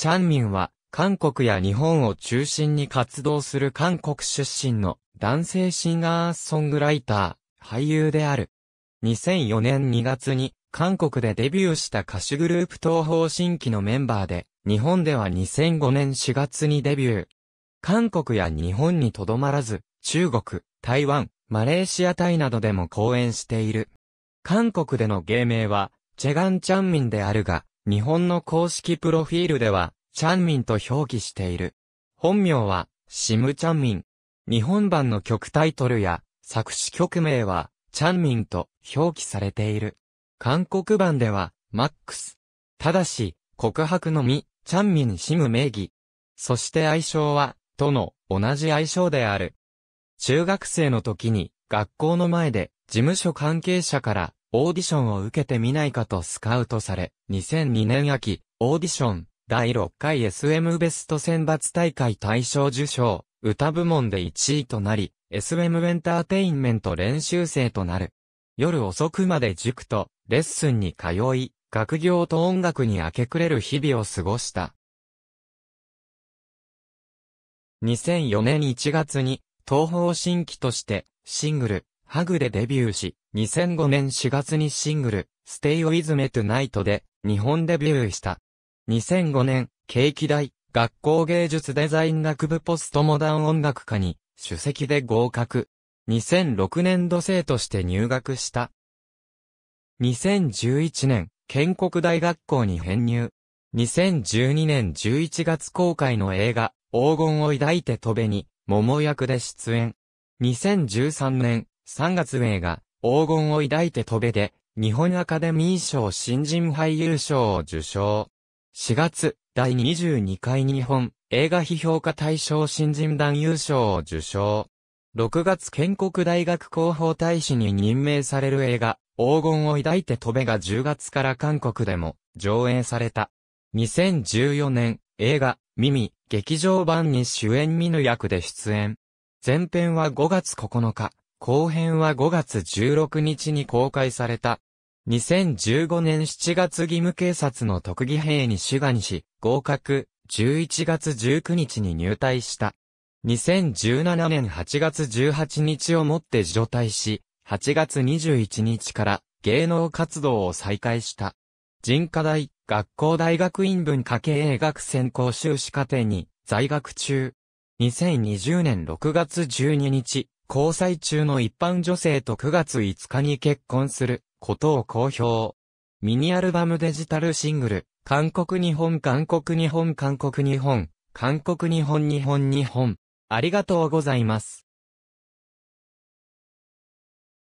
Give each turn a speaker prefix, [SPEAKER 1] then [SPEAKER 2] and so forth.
[SPEAKER 1] チャンミンは、韓国や日本を中心に活動する韓国出身の男性シンガーソングライター、俳優である。2004年2月に韓国でデビューした歌手グループ東方新規のメンバーで、日本では2005年4月にデビュー。韓国や日本にとどまらず、中国、台湾、マレーシアタイなどでも公演している。韓国での芸名は、チェガン・チャンミンであるが、日本の公式プロフィールでは、チャンミンと表記している。本名は、シム・チャンミン。日本版の曲タイトルや、作詞曲名は、チャンミンと表記されている。韓国版では、マックス。ただし、告白のみ、チャンミンシム名義。そして愛称は、との同じ愛称である。中学生の時に、学校の前で、事務所関係者から、オーディションを受けてみないかとスカウトされ、2002年秋、オーディション、第6回 SM ベスト選抜大会大賞受賞、歌部門で1位となり、SM エンターテインメント練習生となる。夜遅くまで塾とレッスンに通い、学業と音楽に明け暮れる日々を過ごした。2004年1月に、東方新規として、シングル、ハグでデビューし、2005年4月にシングル、Stay With Me Tonight で日本デビューした。2005年、景気大、学校芸術デザイン学部ポストモダン音楽科に、主席で合格。2006年度生として入学した。2011年、建国大学校に編入。2012年11月公開の映画、黄金を抱いて飛べに、桃役で出演。2013年、3月名が、黄金を抱いて飛べで、日本アカデミー賞新人俳優賞を受賞。4月、第22回日本映画批評家大賞新人男優賞を受賞。6月建国大学広報大使に任命される映画、黄金を抱いて飛べが10月から韓国でも上映された。2014年、映画、耳、劇場版に主演見ぬ役で出演。前編は5月9日、後編は5月16日に公開された。2015年7月義務警察の特技兵に志願し、合格、11月19日に入隊した。2017年8月18日をもって除隊し、8月21日から芸能活動を再開した。人科大、学校大学院文化経営学専攻修士課程に在学中。2020年6月12日、交際中の一般女性と9月5日に結婚することを公表。ミニアルバムデジタルシングル、韓国日本韓国日本韓国日本、韓国日本日本日本。ありがとうございます。